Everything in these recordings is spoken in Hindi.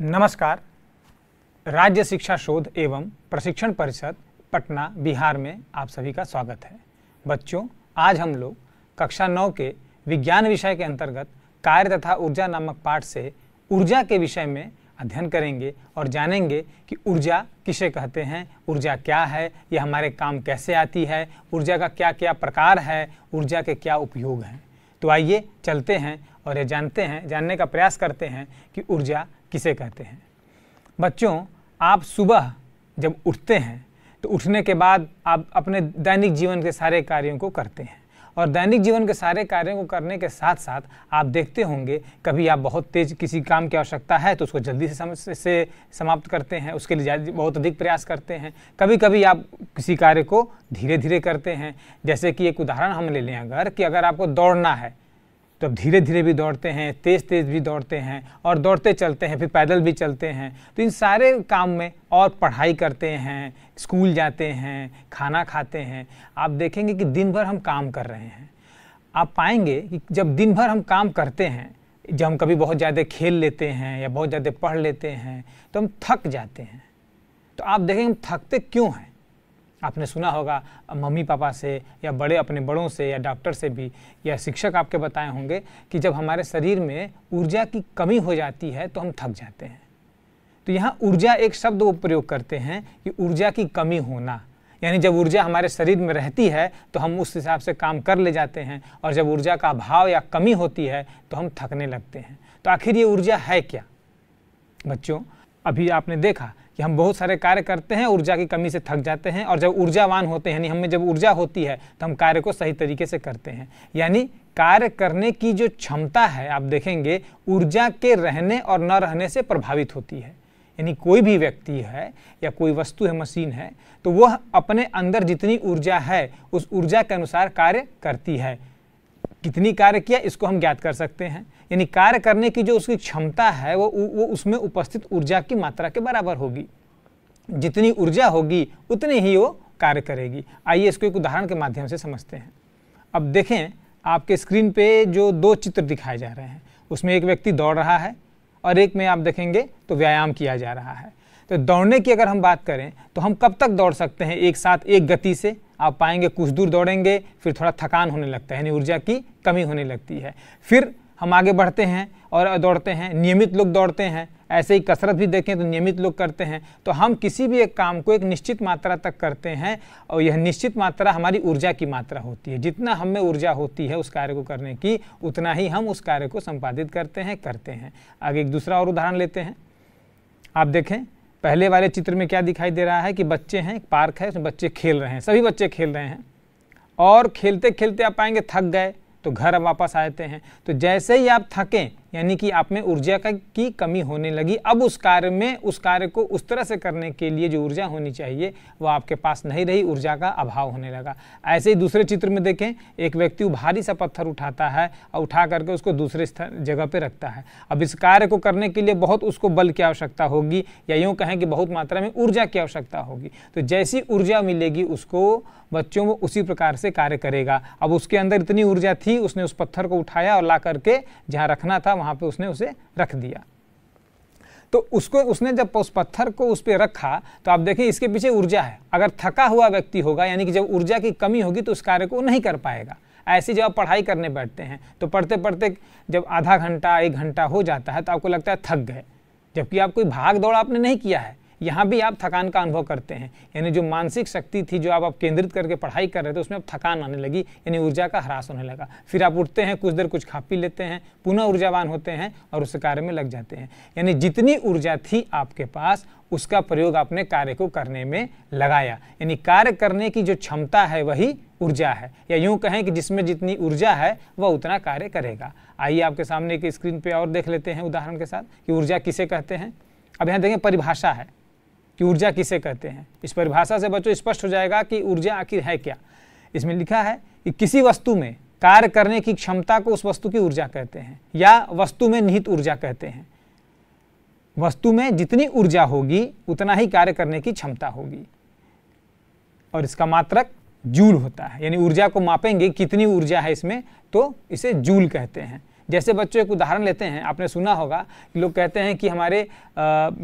नमस्कार राज्य शिक्षा शोध एवं प्रशिक्षण परिषद पटना बिहार में आप सभी का स्वागत है बच्चों आज हम लोग कक्षा नौ के विज्ञान विषय के अंतर्गत कार्य तथा ऊर्जा नामक पाठ से ऊर्जा के विषय में अध्ययन करेंगे और जानेंगे कि ऊर्जा किसे कहते हैं ऊर्जा क्या है यह हमारे काम कैसे आती है ऊर्जा का क्या क्या प्रकार है ऊर्जा के क्या उपयोग हैं तो आइए चलते हैं और ये जानते हैं जानने का प्रयास करते हैं कि ऊर्जा किसे कहते हैं बच्चों आप सुबह जब उठते हैं तो उठने के बाद आप अपने दैनिक जीवन के सारे कार्यों को करते हैं और दैनिक जीवन के सारे कार्यों को करने के साथ साथ आप देखते होंगे कभी आप बहुत तेज किसी काम की आवश्यकता है तो उसको जल्दी से सम, से समाप्त करते हैं उसके लिए बहुत अधिक प्रयास करते हैं कभी कभी आप किसी कार्य को धीरे धीरे करते हैं जैसे कि एक उदाहरण हम ले लें अगर कि अगर आपको दौड़ना है तो अब धीरे धीरे भी दौड़ते हैं तेज़ तेज़ भी दौड़ते हैं और दौड़ते चलते हैं फिर पैदल भी चलते हैं तो इन सारे काम में और पढ़ाई करते हैं स्कूल जाते हैं खाना खाते हैं आप देखेंगे कि दिन भर हम काम कर रहे हैं आप पाएंगे कि जब दिन भर हम काम करते हैं जब हम कभी बहुत ज़्यादा खेल लेते हैं या बहुत ज़्यादा पढ़ लेते हैं तो हम थक जाते हैं तो आप देखेंगे हम थकते क्यों हैं आपने सुना होगा मम्मी पापा से या बड़े अपने बड़ों से या डॉक्टर से भी या शिक्षक आपके बताए होंगे कि जब हमारे शरीर में ऊर्जा की कमी हो जाती है तो हम थक जाते हैं तो यहाँ ऊर्जा एक शब्द वो प्रयोग करते हैं कि ऊर्जा की कमी होना यानी जब ऊर्जा हमारे शरीर में रहती है तो हम उस हिसाब से काम कर ले जाते हैं और जब ऊर्जा का अभाव या कमी होती है तो हम थकने लगते हैं तो आखिर ये ऊर्जा है क्या बच्चों अभी आपने देखा कि हम बहुत सारे कार्य करते हैं ऊर्जा की कमी से थक जाते हैं और जब ऊर्जावान होते हैं यानी हमें जब ऊर्जा होती है तो हम कार्य को सही तरीके से करते हैं यानी कार्य करने की जो क्षमता है आप देखेंगे ऊर्जा के रहने और न रहने से प्रभावित होती है यानी कोई भी व्यक्ति है या कोई वस्तु है मशीन है तो वह अपने अंदर जितनी ऊर्जा है उस ऊर्जा के अनुसार कार्य करती है कितनी कार्य किया इसको हम ज्ञात कर सकते हैं यानी कार्य करने की जो उसकी क्षमता है वो वो उसमें उपस्थित ऊर्जा की मात्रा के बराबर होगी जितनी ऊर्जा होगी उतनी ही वो कार्य करेगी आइए इसको एक उदाहरण के माध्यम से समझते हैं अब देखें आपके स्क्रीन पे जो दो चित्र दिखाए जा रहे हैं उसमें एक व्यक्ति दौड़ रहा है और एक में आप देखेंगे तो व्यायाम किया जा रहा है तो दौड़ने की अगर हम बात करें तो हम कब तक दौड़ सकते हैं एक साथ एक गति से आप पाएंगे कुछ दूर दौड़ेंगे फिर थोड़ा थकान होने लगता है यानी ऊर्जा की कमी होने लगती है फिर हम आगे बढ़ते हैं और दौड़ते हैं नियमित लोग दौड़ते हैं ऐसे ही कसरत भी देखें तो नियमित लोग करते हैं तो हम किसी भी एक काम को एक निश्चित मात्रा तक करते हैं और यह निश्चित मात्रा हमारी ऊर्जा की मात्रा होती है जितना हम में ऊर्जा होती है उस कार्य को करने की उतना ही हम उस कार्य को संपादित करते हैं करते हैं आगे एक दूसरा और उदाहरण लेते हैं आप देखें पहले वाले चित्र में क्या दिखाई दे रहा है कि बच्चे हैं पार्क है उसमें बच्चे खेल रहे हैं सभी बच्चे खेल रहे हैं और खेलते खेलते आप पाएंगे थक गए तो घर वापस आते हैं तो जैसे ही आप थकें यानी कि आप में ऊर्जा का की कमी होने लगी अब उस कार्य में उस कार्य को उस तरह से करने के लिए जो ऊर्जा होनी चाहिए वह आपके पास नहीं रही ऊर्जा का अभाव होने लगा ऐसे ही दूसरे चित्र में देखें एक व्यक्ति भारी सा पत्थर उठाता है और उठा करके उसको दूसरे स्थान जगह पर रखता है अब इस कार्य को करने के लिए बहुत उसको बल की आवश्यकता होगी या यूँ कहें कि बहुत मात्रा में ऊर्जा की आवश्यकता होगी तो जैसी ऊर्जा मिलेगी उसको बच्चों वो उसी प्रकार से कार्य करेगा अब उसके अंदर इतनी ऊर्जा थी उसने उस पत्थर को उठाया और ला करके जहाँ रखना था वहां पे उसने उसे रख दिया तो उसको उसने जब उस पत्थर को उस पर रखा तो आप देखें इसके पीछे ऊर्जा है अगर थका हुआ व्यक्ति होगा यानी कि जब ऊर्जा की कमी होगी तो उस कार्य को नहीं कर पाएगा ऐसी जब आप पढ़ाई करने बैठते हैं तो पढ़ते पढ़ते जब आधा घंटा एक घंटा हो जाता है तो आपको लगता है थक गए जबकि आप कोई भाग दौड़ आपने नहीं किया है यहाँ भी आप थकान का अनुभव करते हैं यानी जो मानसिक शक्ति थी जो आप, आप केंद्रित करके पढ़ाई कर रहे थे उसमें अब थकान आने लगी यानी ऊर्जा का ह्रास होने लगा फिर आप उठते हैं कुछ देर कुछ खा पी लेते हैं पुनः ऊर्जावान होते हैं और उस कार्य में लग जाते हैं यानी जितनी ऊर्जा थी आपके पास उसका प्रयोग आपने कार्य को करने में लगाया यानी कार्य करने की जो क्षमता है वही ऊर्जा है या यूं कहें कि जिसमें जितनी ऊर्जा है वह उतना कार्य करेगा आइए आपके सामने की स्क्रीन पे और देख लेते हैं उदाहरण के साथ कि ऊर्जा किसे कहते हैं अब यहाँ देखें परिभाषा है कि ऊर्जा किसे कहते हैं इस परिभाषा से बच्चों स्पष्ट हो जाएगा कि ऊर्जा आखिर है क्या इसमें लिखा है कि किसी वस्तु में कार्य करने की क्षमता को उस वस्तु की ऊर्जा कहते हैं या वस्तु में निहित ऊर्जा कहते हैं वस्तु में जितनी ऊर्जा होगी उतना ही कार्य करने की क्षमता होगी और इसका मात्रक जूल होता है यानी ऊर्जा को मापेंगे कितनी ऊर्जा है इसमें तो इसे जूल कहते हैं जैसे बच्चों एक उदाहरण लेते हैं आपने सुना होगा कि लोग कहते हैं कि हमारे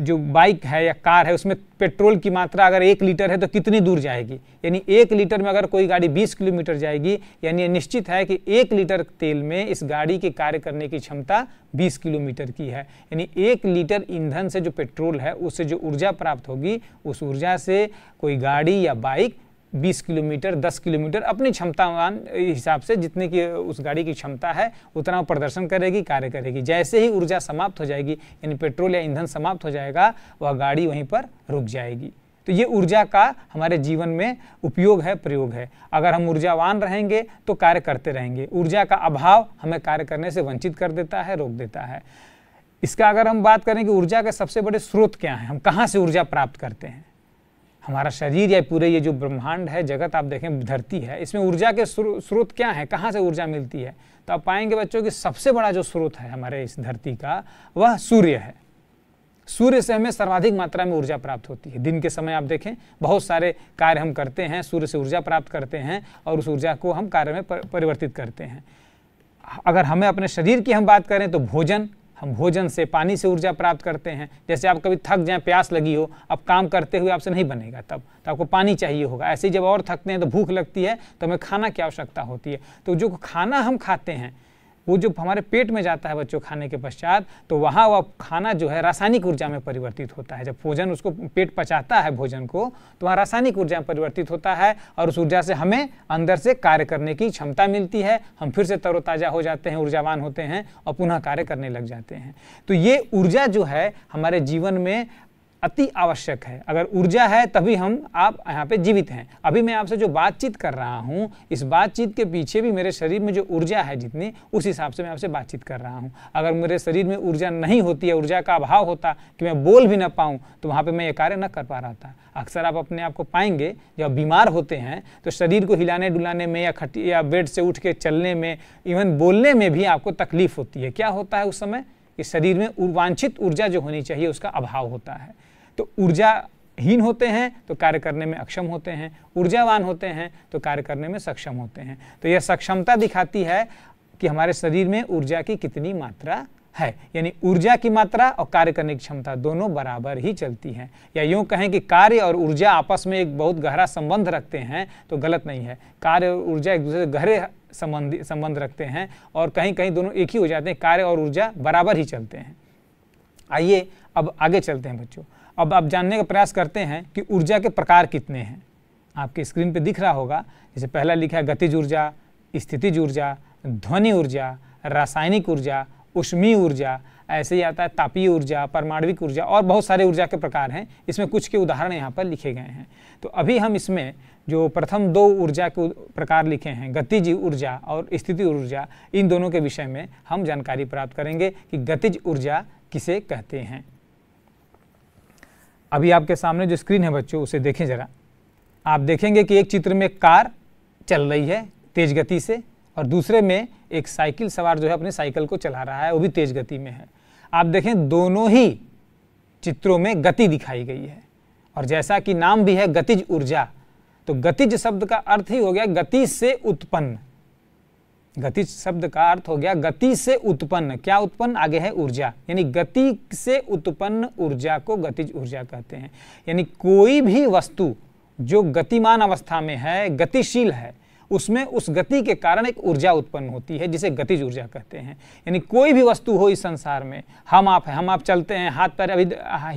जो बाइक है या कार है उसमें पेट्रोल की मात्रा अगर एक लीटर है तो कितनी दूर जाएगी यानी एक लीटर में अगर कोई गाड़ी बीस किलोमीटर जाएगी यानी निश्चित है कि एक लीटर तेल में इस गाड़ी के कार्य करने की क्षमता 20 किलोमीटर की है यानी एक लीटर ईंधन से जो पेट्रोल है उससे जो ऊर्जा प्राप्त होगी उस ऊर्जा से कोई गाड़ी या बाइक 20 किलोमीटर 10 किलोमीटर अपनी क्षमतावान हिसाब से जितने की उस गाड़ी की क्षमता है उतना वो प्रदर्शन करेगी कार्य करेगी जैसे ही ऊर्जा समाप्त हो जाएगी यानी पेट्रोल या ईंधन समाप्त हो जाएगा वह गाड़ी वहीं पर रुक जाएगी तो ये ऊर्जा का हमारे जीवन में उपयोग है प्रयोग है अगर हम ऊर्जावान रहेंगे तो कार्य करते रहेंगे ऊर्जा का अभाव हमें कार्य करने से वंचित कर देता है रोक देता है इसका अगर हम बात करें कि ऊर्जा के सबसे बड़े स्रोत क्या हैं हम कहाँ से ऊर्जा प्राप्त करते हैं हमारा शरीर या पूरे ये जो ब्रह्मांड है जगत आप देखें धरती है इसमें ऊर्जा के स्रोत क्या है कहाँ से ऊर्जा मिलती है तो आप पाएंगे बच्चों कि सबसे बड़ा जो स्रोत है हमारे इस धरती का वह सूर्य है सूर्य से हमें सर्वाधिक मात्रा में ऊर्जा प्राप्त होती है दिन के समय आप देखें बहुत सारे कार्य हम करते हैं सूर्य से ऊर्जा प्राप्त करते हैं और उस ऊर्जा को हम कार्य में परिवर्तित करते हैं अगर हमें अपने शरीर की हम बात करें तो भोजन हम भोजन से पानी से ऊर्जा प्राप्त करते हैं जैसे आप कभी थक जाएं प्यास लगी हो अब काम करते हुए आपसे नहीं बनेगा तब तो आपको पानी चाहिए होगा ऐसे ही जब और थकते हैं तो भूख लगती है तो हमें खाना की आवश्यकता होती है तो जो खाना हम खाते हैं वो जो हमारे पेट में जाता है बच्चों खाने के पश्चात तो वहाँ वह खाना जो है रासायनिक ऊर्जा में परिवर्तित होता है जब भोजन उसको पेट पचाता है भोजन को तो वहाँ रासायनिक ऊर्जा में परिवर्तित होता है और उस ऊर्जा से हमें अंदर से कार्य करने की क्षमता मिलती है हम फिर से तरोताज़ा हो जाते हैं ऊर्जावान होते हैं और पुनः कार्य करने लग जाते हैं तो ये ऊर्जा जो है हमारे जीवन में अति आवश्यक है अगर ऊर्जा है तभी हम आप यहाँ पे जीवित हैं अभी मैं आपसे जो बातचीत कर रहा हूँ इस बातचीत के पीछे भी मेरे शरीर में जो ऊर्जा है जितनी उस हिसाब से मैं आपसे बातचीत कर रहा हूँ अगर मेरे शरीर में ऊर्जा नहीं होती है ऊर्जा का अभाव होता कि मैं बोल भी ना पाऊँ तो वहाँ पर मैं ये कार्य न कर पा रहा था अक्सर आप अपने आप को पाएंगे जब बीमार होते हैं तो शरीर को हिलाने डुलाने में या खटी या बेड से उठ के चलने में इवन बोलने में भी आपको तकलीफ होती है क्या होता है उस समय कि शरीर में वांछित ऊर्जा जो होनी चाहिए उसका अभाव होता है तो ऊर्जाहीन होते हैं तो कार्य करने में अक्षम होते हैं ऊर्जावान होते हैं तो कार्य करने में सक्षम होते हैं तो यह सक्षमता दिखाती है कि हमारे शरीर में ऊर्जा की कितनी मात्रा है यानी ऊर्जा की मात्रा और कार्य करने की क्षमता दोनों बराबर ही चलती हैं या यूं कहें कि कार्य और ऊर्जा आपस में एक बहुत गहरा संबंध रखते हैं तो गलत नहीं है कार्य और ऊर्जा एक दूसरे से गहरे संबंध संबंध रखते हैं और कहीं कहीं दोनों एक ही हो जाते हैं कार्य और ऊर्जा बराबर ही चलते हैं आइए अब आगे चलते हैं बच्चों अब आप जानने का प्रयास करते हैं कि ऊर्जा के प्रकार कितने हैं आपके स्क्रीन पर दिख रहा होगा जैसे पहला लिखा है गतिज ऊर्जा स्थितिज ऊर्जा ध्वनि ऊर्जा रासायनिक ऊर्जा उष्मीय ऊर्जा ऐसे ही आता है तापीय ऊर्जा परमाणविक ऊर्जा और बहुत सारे ऊर्जा के प्रकार हैं इसमें कुछ के उदाहरण यहाँ पर लिखे गए हैं तो अभी हम इसमें जो प्रथम दो ऊर्जा के प्रकार लिखे हैं गतिज ऊर्जा और स्थिति ऊर्जा इन दोनों के विषय में हम जानकारी प्राप्त करेंगे कि गतिज ऊर्जा किसे कहते हैं अभी आपके सामने जो स्क्रीन है बच्चों उसे देखें ज़रा आप देखेंगे कि एक चित्र में कार चल रही है तेज गति से और दूसरे में एक साइकिल सवार जो है अपने साइकिल को चला रहा है वो भी तेज गति में है आप देखें दोनों ही चित्रों में गति दिखाई गई है और जैसा कि नाम भी है गतिज ऊर्जा तो गतिज शब्द का अर्थ ही हो गया गति से उत्पन्न गति शब्द का अर्थ हो गया गति से उत्पन्न क्या उत्पन्न आगे है ऊर्जा यानी गति से उत्पन्न ऊर्जा को गतिज ऊर्जा कहते हैं यानी कोई भी वस्तु जो गतिमान अवस्था में है गतिशील है उसमें उस गति के कारण एक ऊर्जा उत्पन्न होती है जिसे गतिज ऊर्जा कहते हैं यानी कोई भी वस्तु हो इस संसार में हम आप हम आप चलते हैं हाथ पैर अभी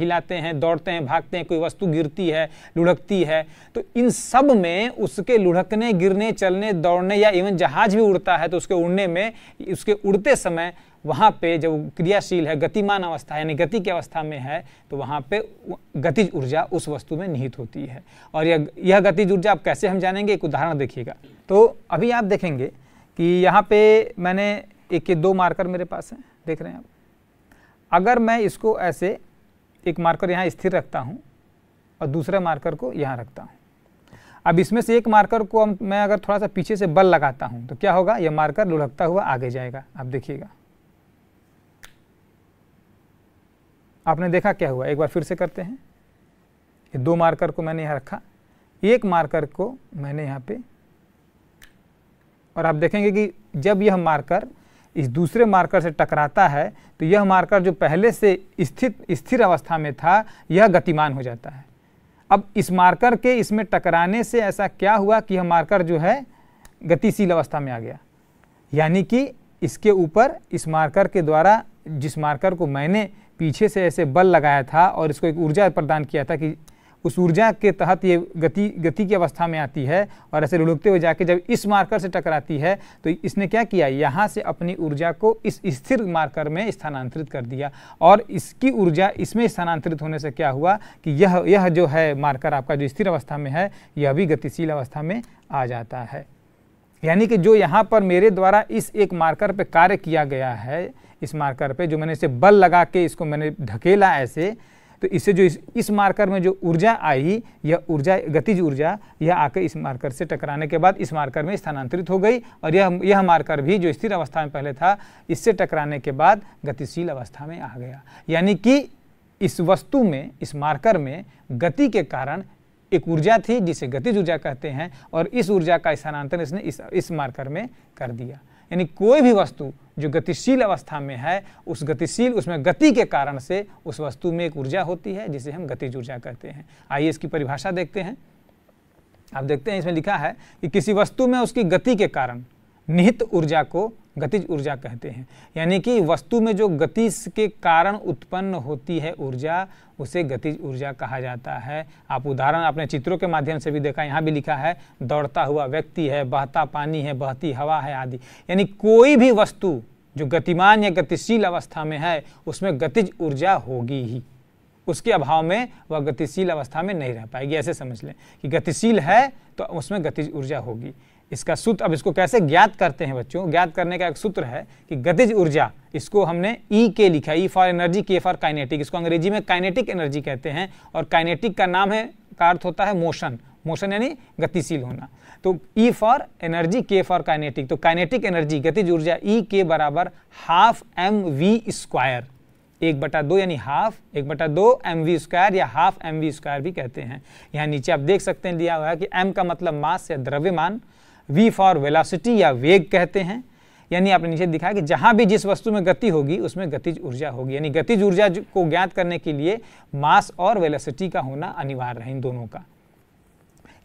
हिलाते हैं दौड़ते हैं भागते हैं कोई वस्तु गिरती है लुढ़कती है तो इन सब में उसके लुढ़कने गिरने चलने दौड़ने या इवन जहाज भी उड़ता है तो उसके उड़ने में उसके उड़ते समय वहाँ पे जब क्रियाशील है गतिमान अवस्था यानी गति की अवस्था में है तो वहाँ पे गतिज ऊर्जा उस वस्तु में निहित होती है और यह यह गतिज ऊर्जा आप कैसे हम जानेंगे एक उदाहरण देखिएगा तो अभी आप देखेंगे कि यहाँ पे मैंने एक के दो मार्कर मेरे पास हैं देख रहे हैं आप अगर मैं इसको ऐसे एक मार्कर यहाँ स्थिर रखता हूँ और दूसरे मार्कर को यहाँ रखता हूँ अब इसमें से एक मार्कर को मैं अगर थोड़ा सा पीछे से बल लगाता हूँ तो क्या होगा यह मार्कर लुढ़कता हुआ आगे जाएगा आप देखिएगा आपने देखा क्या हुआ एक बार फिर से करते हैं ये दो मार्कर को मैंने यहाँ रखा एक मार्कर को मैंने यहाँ पे और आप देखेंगे कि जब यह मार्कर इस दूसरे मार्कर से टकराता है तो यह मार्कर जो पहले से स्थित स्थिर अवस्था में था यह गतिमान हो जाता है अब इस मार्कर के इसमें टकराने से ऐसा क्या हुआ कि यह मार्कर जो है गतिशील अवस्था में आ गया यानी कि इसके ऊपर इस मार्कर के द्वारा जिस मार्कर को मैंने पीछे से ऐसे बल लगाया था और इसको एक ऊर्जा प्रदान किया था कि उस ऊर्जा के तहत ये गति गति की अवस्था में आती है और ऐसे लुढ़कते हुए जाके जब इस मार्कर से टकराती है तो इसने क्या किया यहाँ से अपनी ऊर्जा को इस स्थिर मार्कर में स्थानांतरित कर दिया और इसकी ऊर्जा इसमें स्थानांतरित होने से क्या हुआ कि यह यह जो है मार्कर आपका जो स्थिर अवस्था में है यह भी गतिशील अवस्था में आ जाता है यानी कि जो यहाँ पर मेरे द्वारा इस एक मार्कर पे कार्य किया गया है इस मार्कर पे जो मैंने इसे बल लगा के इसको मैंने ढकेला ऐसे तो इससे जो इस, इस मार्कर में जो ऊर्जा आई यह ऊर्जा गतिज ऊर्जा यह आकर इस मार्कर से टकराने के बाद इस मार्कर में स्थानांतरित हो गई और यह यह मार्कर भी जो स्थिर अवस्था में पहले था इससे टकराने के बाद गतिशील अवस्था में आ गया यानी कि इस वस्तु में इस मार्कर में गति के कारण एक ऊर्जा थी जिसे गतिज ऊर्जा कहते हैं और इस ऊर्जा का स्थानांतरण इसने इस इस मार्कर में कर दिया यानी कोई भी वस्तु जो गतिशील अवस्था में है उस गतिशील उसमें गति के कारण से उस वस्तु में एक ऊर्जा होती है जिसे हम गतिज ऊर्जा कहते हैं आइए इसकी परिभाषा देखते हैं आप देखते हैं इसमें लिखा है कि किसी वस्तु में उसकी गति के कारण निहित ऊर्जा को गतिज ऊर्जा कहते हैं यानी कि वस्तु में जो गति के कारण उत्पन्न होती है ऊर्जा उसे गतिज ऊर्जा कहा जाता है आप उदाहरण आपने चित्रों के माध्यम से भी देखा यहाँ भी लिखा है दौड़ता हुआ व्यक्ति है बहता पानी है बहती हवा है आदि यानी कोई भी वस्तु जो गतिमान या गतिशील अवस्था में है उसमें गतिज ऊर्जा होगी ही उसके अभाव में वह गतिशील अवस्था में नहीं रह पाएगी ऐसे समझ लें कि गतिशील है तो उसमें गतिज ऊर्जा होगी इसका सूत्र अब इसको कैसे ज्ञात करते हैं बच्चों ज्ञात करने का एक सूत्र है कि गतिज ऊर्जा इसको हमने ई e के लिखा E for energy K for kinetic इसको अंग्रेजी में काइनेटिक एनर्जी कहते हैं और काइनेटिक का नाम है का अर्थ होता है मोशन मोशन यानी गतिशील होना तो E for energy K for kinetic तो काइनेटिक एनर्जी गतिज ऊर्जा ई e के बराबर हाफ एम वी स्क्वायर एक बटा दो यानी हाफ एक बटा दो एम वी स्क्वायर या हाफ एम वी स्क्वायर भी कहते हैं यहाँ नीचे आप देख सकते हैं दिया हुआ है कि एम का मतलब मास या द्रव्यमान वी फॉर वेलासिटी या वेग कहते हैं यानी आपने नीचे दिखाया कि जहाँ भी जिस वस्तु में गति होगी उसमें गतिज ऊर्जा होगी यानी गतिज ऊर्जा को ज्ञात करने के लिए मास और वेलासिटी का होना अनिवार्य है इन दोनों का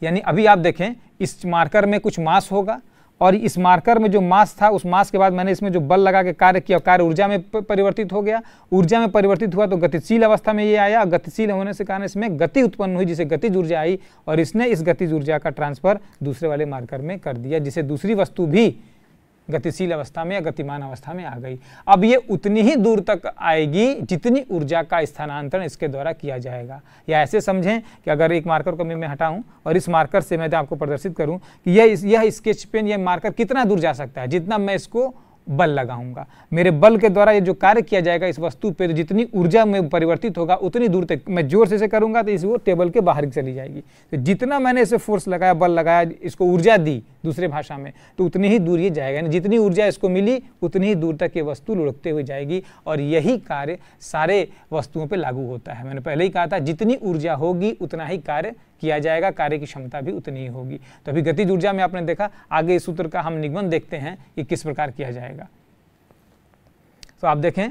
यानी अभी आप देखें इस मार्कर में कुछ मास होगा और इस मार्कर में जो मास था उस मास के बाद मैंने इसमें जो बल लगा के कार्य किया कार्य ऊर्जा में परिवर्तित हो गया ऊर्जा में परिवर्तित हुआ तो गतिशील अवस्था में ये आया गतिशील होने से कारण इसमें गति उत्पन्न हुई जिसे गतिज ऊर्जा आई और इसने इस गतिज ऊर्जा का ट्रांसफर दूसरे वाले मार्कर में कर दिया जिसे दूसरी वस्तु भी गतिशील अवस्था में या गतिमान अवस्था में आ गई अब ये उतनी ही दूर तक आएगी जितनी ऊर्जा का स्थानांतरण इसके द्वारा किया जाएगा या ऐसे समझें कि अगर एक मार्कर को मैं हटाऊं और इस मार्कर से मैं तो आपको प्रदर्शित करूं कि यह यह स्केच पेन यह मार्कर कितना दूर जा सकता है जितना मैं इसको बल लगाऊंगा मेरे बल के द्वारा ये जो कार्य किया जाएगा इस वस्तु पे तो जितनी ऊर्जा में परिवर्तित होगा उतनी दूर तक मैं जोर से इसे करूंगा तो इस वो टेबल के बाहर चली जाएगी तो जितना मैंने इसे फोर्स लगाया बल लगाया इसको ऊर्जा दी दूसरे भाषा में तो उतनी ही दूर ये जाएगा यानी जितनी ऊर्जा इसको मिली उतनी ही दूर तक ये वस्तु लुढ़कते हुए जाएगी और यही कार्य सारे वस्तुओं पर लागू होता है मैंने पहले ही कहा था जितनी ऊर्जा होगी उतना ही कार्य किया जाएगा कार्य की क्षमता भी उतनी ही होगी तो अभी गतिज ऊर्जा में आपने देखा आगे इस सूत्र का हम निगमन देखते हैं कि किस प्रकार किया जाएगा तो आप देखें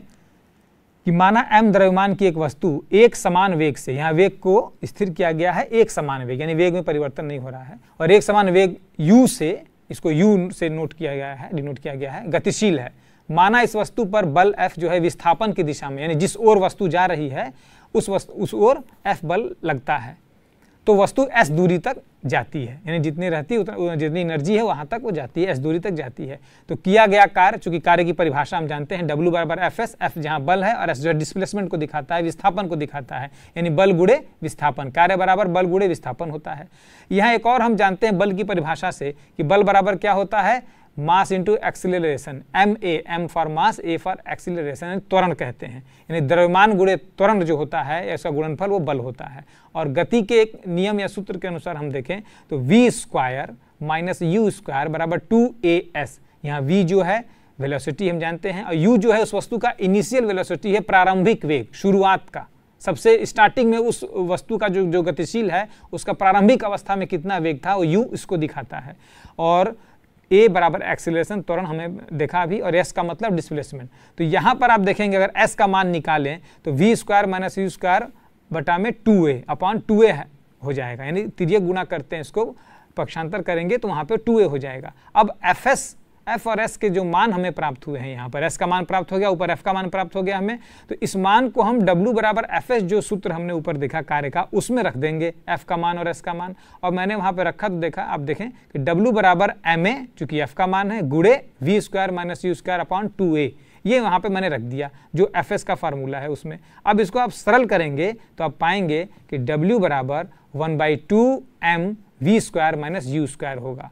कि माना एम द्रव्यमान की एक वस्तु एक समान वेग से यहाँ वेग को स्थिर किया गया है एक समान वेग यानी वेग में परिवर्तन नहीं हो रहा है और एक समान वेग यू से इसको यू से नोट किया गया है डिनोट किया गया है गतिशील है माना इस वस्तु पर बल एफ जो है विस्थापन की दिशा में यानी जिस ओर वस्तु जा रही है उस वस्तु उस ओर एफ बल लगता है तो वस्तु एस दूरी तक जाती है यानी जितनी रहती है उतना जितनी एनर्जी है वहाँ तक वो जाती है एस दूरी तक जाती है तो किया गया कार्य चूंकि कार्य की परिभाषा हम जानते हैं डब्ल्यू बराबर एफ एस एफ जहाँ बल है और एस जो डिस्प्लेसमेंट को दिखाता है विस्थापन को दिखाता है यानी बल गुड़े विस्थापन कार्य बराबर बल गुड़े विस्थापन होता है यहाँ एक और हम जानते हैं बल की परिभाषा से कि बल बराबर क्या होता है mass into acceleration M A M for mass A for acceleration त्वरण कहते हैं यानी द्रव्यमान गुणे त्वरण जो होता है ऐसा गुणनफल वो बल होता है और गति के एक नियम या सूत्र के अनुसार हम देखें तो V square minus U square बराबर टू ए एस यहाँ वी जो है वेलोसिटी हम जानते हैं और यू जो है उस वस्तु का इनिशियल वेलोसिटी है प्रारंभिक वेग शुरुआत का सबसे स्टार्टिंग में उस वस्तु का जो जो गतिशील है उसका प्रारंभिक अवस्था में कितना वेग था वो यू इसको दिखाता है और ए बराबर एक्सीलरेशन त्वरण हमें देखा अभी और एस का मतलब डिस्प्लेसमेंट तो यहाँ पर आप देखेंगे अगर एस का मान निकालें तो V square minus U square बटा में two A upon two A हो जाएगा यानी तिरक गुना करते हैं इसको पक्षांतर करेंगे तो वहाँ पर टू ए हो जाएगा अब एफ एस एफ और एस के जो मान हमें प्राप्त हुए हैं यहाँ पर एस का मान प्राप्त हो गया ऊपर एफ का मान प्राप्त हो गया हमें तो इस मान को हम डब्ल्यू बराबर एफ एस जो सूत्र हमने ऊपर देखा कार्य का उसमें रख देंगे एफ का मान और एस का मान और मैंने वहाँ पर रखा तो देखा आप देखें कि डब्ल्यू बराबर एम ए चूँकि एफ का मान है गुड़े V square minus U square upon two A ये वहाँ पर मैंने रख दिया जो एफ एस का फार्मूला है उसमें अब इसको आप सरल करेंगे तो आप पाएंगे कि डब्ल्यू बराबर one by two M V square minus U square होगा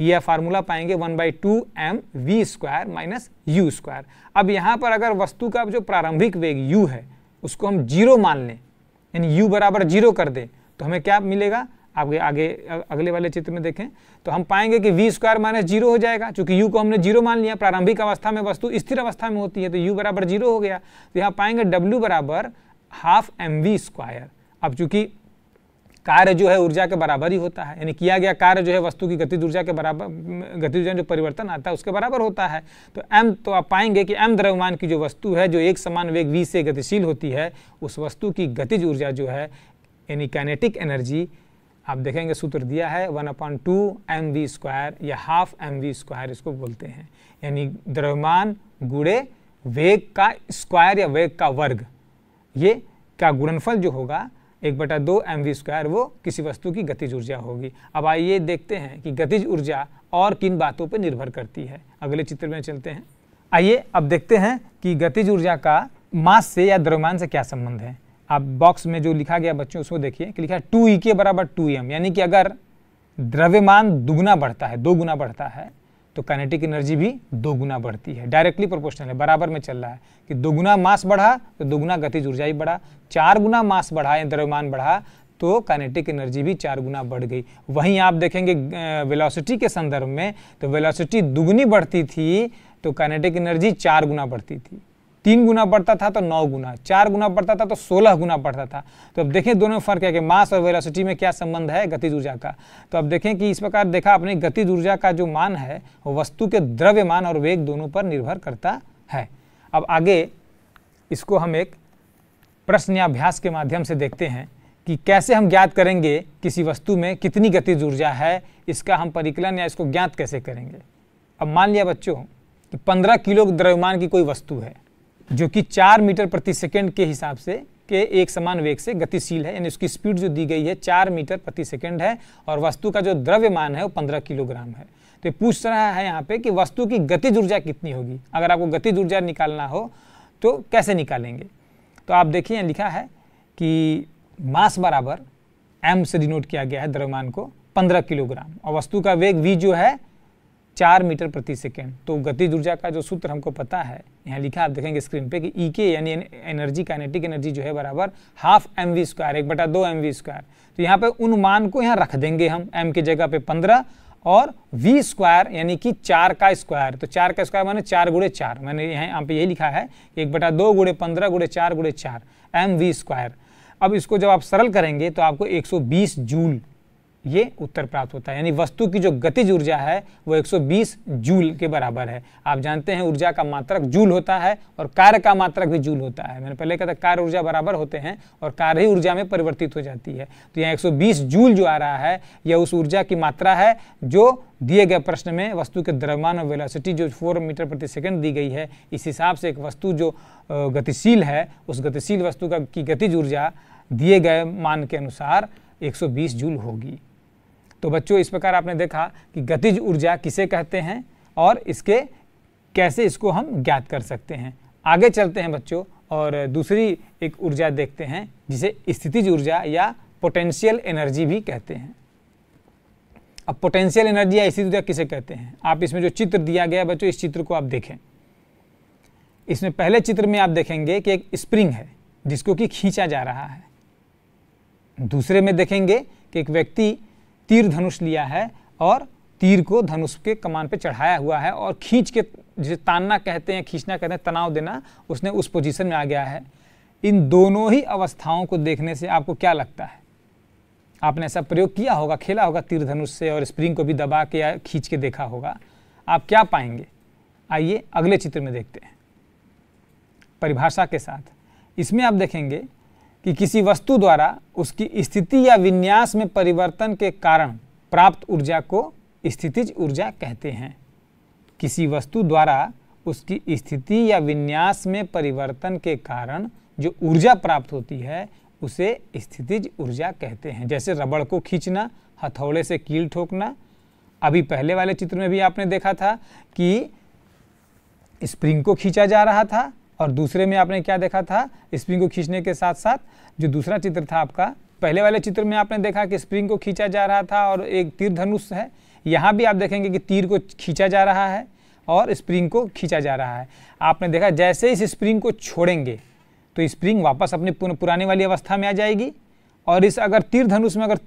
यह फार्मूला पाएंगे one by two M V square minus U square अब यहाँ पर अगर वस्तु का जो प्रारंभिक वेग u है उसको हम जीरो मान लें यानी u बराबर जीरो कर दें तो हमें क्या मिलेगा आगे आगे अगले वाले चित्र में देखें तो हम पाएंगे कि वी स्क्वायर माइनस जीरो हो जाएगा क्योंकि यू को हमने जीरो मान लिया प्रारंभिक अवस्था में वस्तु स्थिर अवस्था में होती है तो यू बराबर जीरो हो गया तो यहाँ पाएंगे डब्ल्यू बराबर हाफ एम वी स्क्वायर अब चूंकि कार्य जो है ऊर्जा के बराबर ही होता है यानी किया गया कार्य जो है वस्तु की गति ऊर्जा के बराबर गति ऊर्जा जो परिवर्तन आता है उसके बराबर होता है तो एम तो आप पाएंगे कि एम द्रव्यमान की जो वस्तु है जो एक समान वेग वी से गतिशील होती है उस वस्तु की गतिज ऊर्जा जो है यानी कैनेटिक एनर्जी आप देखेंगे सूत्र दिया है one upon two M V square या हाफ एम वी स्क्वायर इसको बोलते हैं यानी द्रव्यमान गुड़े वेग का स्क्वायर या वेग का वर्ग ये का गुणनफल जो होगा एक बटा दो एम वी स्क्वायर वो किसी वस्तु की गतिज ऊर्जा होगी अब आइए देखते हैं कि गतिज ऊर्जा और किन बातों पर निर्भर करती है अगले चित्र में चलते हैं आइए अब देखते हैं कि गतिज ऊर्जा का मास से या द्रव्यमान से क्या संबंध है आप बॉक्स में जो लिखा गया बच्चों उसको देखिए कि लिखा है टू ई e के बराबर टू एम यानी कि अगर द्रव्यमान दुगुना बढ़ता है दो गुना बढ़ता है तो काइनेटिक एनर्जी भी दोगुना बढ़ती है डायरेक्टली प्रोपोर्शनल है बराबर में चल रहा है कि दोगुना मास बढ़ा तो दोगुना गतिज ऊर्जा भी बढ़ा चार गुना मास बढ़ा या द्रव्यमान बढ़ा तो काइनेटिक एनर्जी भी चार गुना बढ़ गई वहीं आप देखेंगे वेलोसिटी के संदर्भ में तो वेलोसिटी दुगुनी बढ़ती थी तो काइनेटिक एनर्जी चार गुना बढ़ती थी तीन गुना बढ़ता था तो नौ गुना चार गुना बढ़ता था तो सोलह गुना बढ़ता था तो अब देखें दोनों में फर्क है कि मास और वेलोसिटी में क्या संबंध है गतिज ऊर्जा का तो अब देखें कि इस प्रकार देखा अपने गतिज ऊर्जा का जो मान है वो वस्तु के द्रव्यमान और वेग दोनों पर निर्भर करता है अब आगे इसको हम एक प्रश्न या अभ्यास के माध्यम से देखते हैं कि कैसे हम ज्ञात करेंगे किसी वस्तु में कितनी गतिज ऊर्जा है इसका हम परिकलन या इसको ज्ञात कैसे करेंगे अब मान लिया बच्चों कि तो पंद्रह किलो द्रव्यमान की कोई वस्तु है जो कि चार मीटर प्रति सेकेंड के हिसाब से के एक समान वेग से गतिशील है यानी उसकी स्पीड जो दी गई है चार मीटर प्रति सेकेंड है और वस्तु का जो द्रव्यमान है वो पंद्रह किलोग्राम है तो पूछ रहा है यहाँ पे कि वस्तु की गतिज ऊर्जा कितनी होगी अगर आपको गतिज ऊर्जा निकालना हो तो कैसे निकालेंगे तो आप देखिए लिखा है कि मास बराबर एम से डिनोट किया गया है द्रव्यमान को पंद्रह किलोग्राम और वस्तु का वेग वी जो है चार मीटर प्रति सेकेंड तो गतिज ऊर्जा का जो सूत्र हमको पता है यहाँ लिखा आप देखेंगे स्क्रीन पे कि ई e के यानी एनर्जी काइनेटिक एनर्जी जो है बराबर हाफ एम वी स्क्वायर एक बटा दो एम वी स्क्वायर तो यहाँ पे उन मान को यहाँ रख देंगे हम एम के जगह पे पंद्रह और वी स्क्वायर यानी कि चार का स्क्वायर तो चार का स्क्वायर मैंने चार गुड़े चार मैंने यहाँ यहाँ पे यही लिखा है एक बटा दो गुड़े पंद्रह गुड़े चार गुड़े चार एम वी स्क्वायर अब इसको जब आप सरल करेंगे तो आपको 120 जूल ये उत्तर प्राप्त होता है यानी वस्तु की जो गतिज ऊर्जा है वो 120 जूल के बराबर है आप जानते हैं ऊर्जा का मात्रक जूल होता है और कार्य का मात्रक भी जूल होता है मैंने पहले कहा था कार्य ऊर्जा बराबर होते हैं और कार्य ही ऊर्जा में परिवर्तित हो जाती है तो यहाँ 120 जूल जो आ रहा है यह उस ऊर्जा की मात्रा है जो दिए गए प्रश्न में वस्तु के द्रव्यमान और वेलोसिटी जो फोर मीटर प्रति सेकंड दी गई है इस हिसाब से एक वस्तु जो गतिशील है उस गतिशील वस्तु का की गतिज ऊर्जा दिए गए मान के अनुसार 120 जूल होगी तो बच्चों इस प्रकार आपने देखा कि गतिज ऊर्जा किसे कहते हैं और इसके कैसे इसको हम ज्ञात कर सकते हैं आगे चलते हैं बच्चों और दूसरी एक ऊर्जा देखते हैं जिसे स्थितिज ऊर्जा या पोटेंशियल एनर्जी भी कहते हैं अब पोटेंशियल एनर्जी या स्थिति ऊर्जा किसे कहते हैं आप इसमें जो चित्र दिया गया है बच्चों इस चित्र को आप देखें इसमें पहले चित्र में आप देखेंगे कि एक स्प्रिंग है जिसको कि खींचा जा रहा है दूसरे में देखेंगे कि एक व्यक्ति तीर धनुष लिया है और तीर को धनुष के कमान पे चढ़ाया हुआ है और खींच के जिसे तानना कहते हैं खींचना कहते हैं तनाव देना उसने उस पोजीशन में आ गया है इन दोनों ही अवस्थाओं को देखने से आपको क्या लगता है आपने ऐसा प्रयोग किया होगा खेला होगा तीर धनुष से और स्प्रिंग को भी दबा के या खींच के देखा होगा आप क्या पाएंगे आइए अगले चित्र में देखते हैं परिभाषा के साथ इसमें आप देखेंगे कि किसी वस्तु द्वारा उसकी स्थिति या विन्यास में परिवर्तन के कारण प्राप्त ऊर्जा को स्थितिज ऊर्जा कहते हैं किसी वस्तु द्वारा उसकी स्थिति या विन्यास में परिवर्तन के कारण जो ऊर्जा प्राप्त होती है उसे स्थितिज ऊर्जा कहते हैं जैसे रबड़ को खींचना हथौड़े से कील ठोकना अभी पहले वाले चित्र में भी आपने देखा था कि स्प्रिंग को खींचा जा रहा था और दूसरे में आपने क्या देखा था स्प्रिंग को खींचने के साथ साथ जो दूसरा चित्र था आपका पहले वाले चित्र में आपने देखा कि स्प्रिंग को खींचा जा रहा था और एक तीर धनुष है यहाँ भी आप देखेंगे कि तीर को खींचा जा रहा है और स्प्रिंग को खींचा जा रहा है आपने देखा जैसे इस स्प्रिंग को छोड़ेंगे तो स्प्रिंग वापस अपने पुराने वाली अवस्था में आ जाएगी और इस अगर तीर धनुष में अगर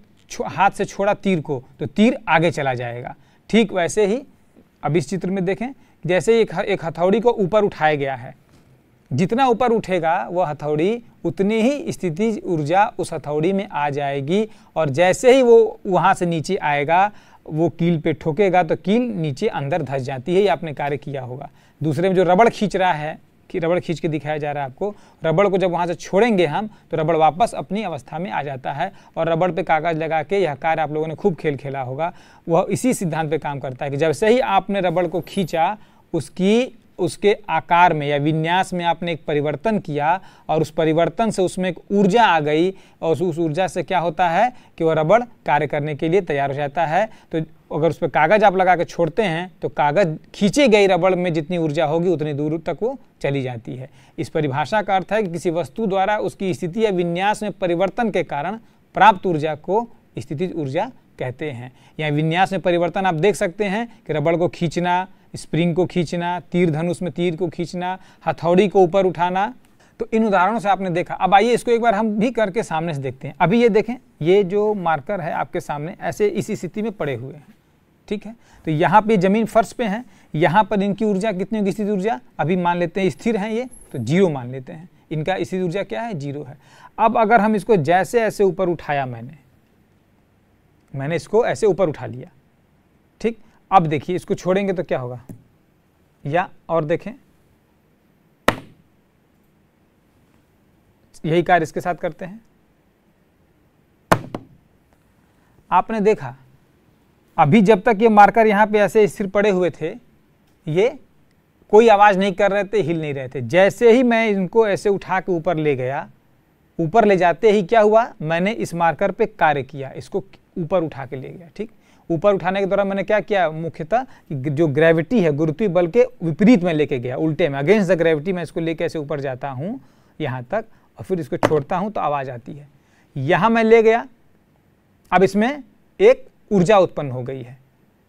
हाथ से छोड़ा तीर को तो तीर आगे चला जाएगा ठीक वैसे ही अब इस चित्र में देखें जैसे एक, एक हथौड़ी को ऊपर उठाया गया है जितना ऊपर उठेगा वह हथौड़ी उतनी ही स्थिति ऊर्जा उस हथौड़ी में आ जाएगी और जैसे ही वो वहाँ से नीचे आएगा वो कील पे ठोकेगा तो कील नीचे अंदर धस जाती है ये आपने कार्य किया होगा दूसरे में जो रबड़ खींच रहा है कि रबड़ खींच के दिखाया जा रहा है आपको रबड़ को जब वहाँ से छोड़ेंगे हम तो रबड़ वापस अपनी अवस्था में आ जाता है और रबड़ पे कागज लगा के यह कार्य आप लोगों ने खूब खेल खेला होगा वह इसी सिद्धांत पे काम करता है कि जब से ही आपने रबड़ को खींचा उसकी उसके आकार में या विन्यास में आपने एक परिवर्तन किया और उस परिवर्तन से उसमें एक ऊर्जा आ गई और उस ऊर्जा से क्या होता है कि वह रबड़ कार्य करने के लिए तैयार हो जाता है तो अगर उस पर कागज़ आप लगा के छोड़ते हैं तो कागज़ खींची गई रबड़ में जितनी ऊर्जा होगी उतनी दूर तक वो चली जाती है इस परिभाषा का अर्थ है कि किसी वस्तु द्वारा उसकी स्थिति या विन्यास में परिवर्तन के कारण प्राप्त ऊर्जा को स्थिति ऊर्जा कहते हैं यहाँ विन्यास में परिवर्तन आप देख सकते हैं कि रबड़ को खींचना स्प्रिंग को खींचना तीर धनुष में तीर को खींचना हथौड़ी को ऊपर उठाना तो इन उदाहरणों से आपने देखा अब आइए इसको एक बार हम भी करके सामने से देखते हैं अभी ये देखें ये जो मार्कर है आपके सामने ऐसे इसी स्थिति में पड़े हुए हैं ठीक है तो यहाँ पे जमीन फर्श पे है यहाँ पर इनकी ऊर्जा कितनी होगी स्थिति ऊर्जा अभी मान लेते हैं स्थिर हैं ये तो जीरो मान लेते हैं इनका स्थिति ऊर्जा क्या है जीरो है अब अगर हम इसको जैसे ऐसे ऊपर उठाया मैंने मैंने इसको ऐसे ऊपर उठा लिया ठीक अब देखिए इसको छोड़ेंगे तो क्या होगा या और देखें यही कार्य इसके साथ करते हैं आपने देखा अभी जब तक ये मार्कर यहाँ पे ऐसे स्थिर पड़े हुए थे ये कोई आवाज़ नहीं कर रहे थे हिल नहीं रहे थे जैसे ही मैं इनको ऐसे उठा के ऊपर ले गया ऊपर ले जाते ही क्या हुआ मैंने इस मार्कर पे कार्य किया इसको ऊपर उठा के ले गया ठीक ऊपर उठाने के दौरान मैंने क्या किया मुख्यतः जो ग्रेविटी है गुरुत्वीय बल के विपरीत में लेके गया उल्टे में अगेंस्ट द ग्रेविटी मैं इसको लेके ऐसे ऊपर जाता हूँ यहाँ तक और फिर इसको छोड़ता हूँ तो आवाज़ आती है यहाँ मैं ले गया अब इसमें एक ऊर्जा उत्पन्न हो गई है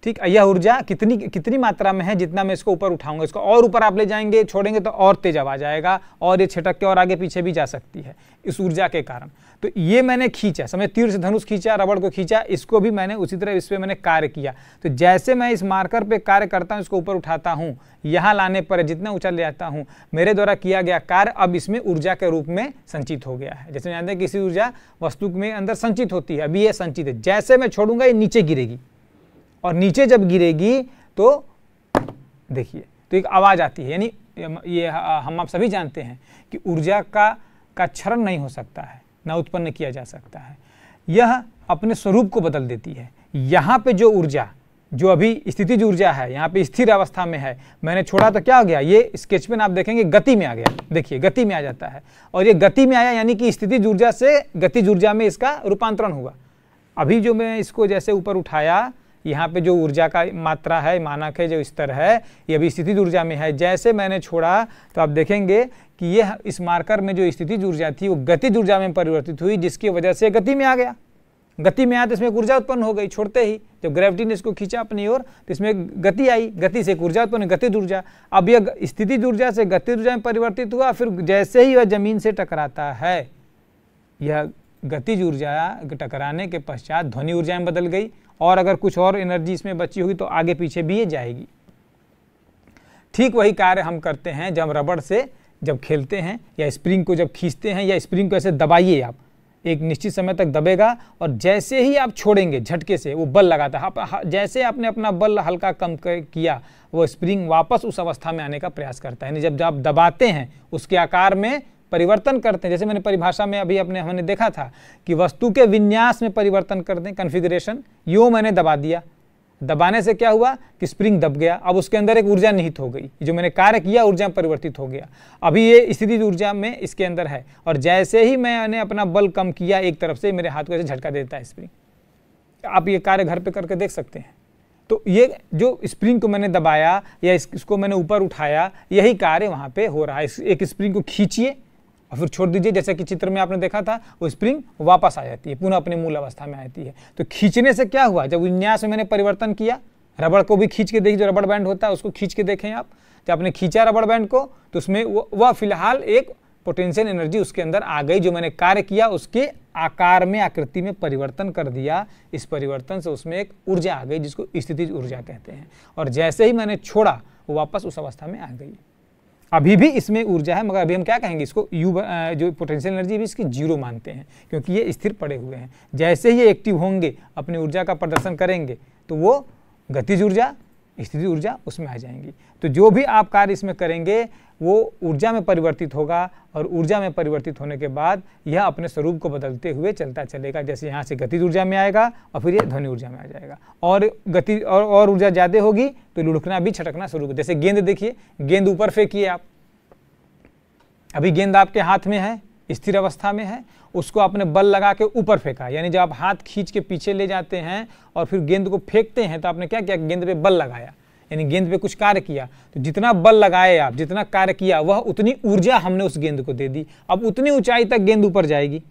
ठीक यह ऊर्जा कितनी कितनी मात्रा में है जितना मैं इसको ऊपर उठाऊंगा इसको और ऊपर आप ले जाएंगे छोड़ेंगे तो और तेज आवाज आएगा और ये छिटक के और आगे पीछे भी जा सकती है इस ऊर्जा के कारण तो ये मैंने खींचा समय तीर से धनुष खींचा रबड़ को खींचा इसको भी मैंने उसी तरह इस पर मैंने कार्य किया तो जैसे मैं इस मार्कर पर कार्य करता हूँ इसको ऊपर उठाता हूँ यहाँ लाने पर जितना ऊँचा ले जाता हूँ मेरे द्वारा किया गया कार्य अब इसमें ऊर्जा के रूप में संचित हो गया है जैसे जानते हैं किसी ऊर्जा वस्तु में अंदर संचित होती है अभी यह संचित है जैसे मैं छोड़ूंगा ये नीचे गिरेगी और नीचे जब गिरेगी तो देखिए तो एक आवाज़ आती है यानी ये हम आप सभी जानते हैं कि ऊर्जा का का क्षरण नहीं हो सकता है ना उत्पन्न किया जा सकता है यह अपने स्वरूप को बदल देती है यहाँ पे जो ऊर्जा जो अभी स्थिति ऊर्जा है यहाँ पे स्थिर अवस्था में है मैंने छोड़ा तो क्या हो गया ये स्केच पेन आप देखेंगे गति में आ गया देखिए गति में आ जाता है और ये गति में आया यानी कि स्थिति ऊर्जा से गति ऊर्जा में इसका रूपांतरण हुआ अभी जो मैं इसको जैसे ऊपर उठाया यहाँ पे जो ऊर्जा का मात्रा है मानक है जो स्तर है ये अभी स्थिति ऊर्जा में है जैसे मैंने छोड़ा तो आप देखेंगे कि ये इस मार्कर में जो स्थिति ऊर्जा थी वो गति ऊर्जा में परिवर्तित हुई जिसकी वजह से गति में आ गया गति में आया तो इसमें ऊर्जा उत्पन्न हो गई छोड़ते ही जब ग्रेविटी ने इसको खींचा अपनी ओर तो इसमें गति आई गति से ऊर्जा उत्पन्न गति ऊर्जा अब यह स्थिति ऊर्जा से गति ऊर्जा में परिवर्तित हुआ फिर जैसे ही वह जमीन से टकराता है यह गति ऊर्जा टकराने के पश्चात ध्वनि ऊर्जा में बदल गई और अगर कुछ और एनर्जी इसमें बची होगी तो आगे पीछे भी ये जाएगी ठीक वही कार्य हम करते हैं जब रबड़ से जब खेलते हैं या स्प्रिंग को जब खींचते हैं या स्प्रिंग को ऐसे दबाइए आप एक निश्चित समय तक दबेगा और जैसे ही आप छोड़ेंगे झटके से वो बल लगाता है जैसे आपने अपना बल हल्का कम किया वो स्प्रिंग वापस उस अवस्था में आने का प्रयास करता है यानी जब आप दबाते हैं उसके आकार में परिवर्तन करते हैं जैसे मैंने परिभाषा में अभी अपने हमने देखा था कि वस्तु के विन्यास में परिवर्तन कर दें कन्फिग्रेशन यो मैंने दबा दिया दबाने से क्या हुआ कि स्प्रिंग दब गया अब उसके अंदर एक ऊर्जा निहित हो गई जो मैंने कार्य किया ऊर्जा में परिवर्तित हो गया अभी ये स्थिति ऊर्जा में इसके अंदर है और जैसे ही मैंने अपना बल कम किया एक तरफ से मेरे हाथ को ऐसे झटका देता है स्प्रिंग आप ये कार्य घर पे करके देख सकते हैं तो ये जो स्प्रिंग को मैंने दबाया या इसको मैंने ऊपर उठाया यही कार्य वहाँ पर हो रहा है एक स्प्रिंग को खींचिए और फिर छोड़ दीजिए जैसे कि चित्र में आपने देखा था वो स्प्रिंग वापस आ जाती है पुनः अपने मूल अवस्था में आती है तो खींचने से क्या हुआ जब विन्यास में मैंने परिवर्तन किया रबड़ को भी खींच के देखिए जो रबड़ बैंड होता है उसको खींच के देखें आप जब आपने खींचा रबड़ बैंड को तो उसमें वह फिलहाल एक पोटेंशियल एनर्जी उसके अंदर आ गई जो मैंने कार्य किया उसके आकार में आकृति में परिवर्तन कर दिया इस परिवर्तन से उसमें एक ऊर्जा आ गई जिसको स्थिति ऊर्जा कहते हैं और जैसे ही मैंने छोड़ा वो वापस उस अवस्था में आ गई अभी भी इसमें ऊर्जा है मगर अभी हम क्या कहेंगे इसको यू uh, जो पोटेंशियल एनर्जी भी इसकी जीरो मानते हैं क्योंकि ये स्थिर पड़े हुए हैं जैसे ही एक्टिव होंगे अपनी ऊर्जा का प्रदर्शन करेंगे तो वो गतिज ऊर्जा स्थिति ऊर्जा उसमें आ जाएंगी तो जो भी आप कार्य इसमें करेंगे वो ऊर्जा में परिवर्तित होगा और ऊर्जा में परिवर्तित होने के बाद यह अपने स्वरूप को बदलते हुए चलता चलेगा जैसे यहाँ से गतिज ऊर्जा में आएगा और फिर यह ध्वनि ऊर्जा में आ जाएगा और गति और और ऊर्जा ज़्यादा होगी तो लुढ़कना भी छटकना शुरू जैसे गेंद देखिए गेंद ऊपर फेंकिए आप अभी गेंद आपके हाथ में है स्थिर अवस्था में है उसको आपने बल लगा के ऊपर फेंका यानी जब आप हाथ खींच के पीछे ले जाते हैं और फिर गेंद को फेंकते हैं तो आपने क्या किया गेंद पे बल लगाया यानी गेंद पे कुछ कार्य किया तो जितना बल लगाए आप जितना कार्य किया वह उतनी ऊर्जा हमने उस गेंद को दे दी अब उतनी ऊंचाई तक गेंद ऊपर जाएगी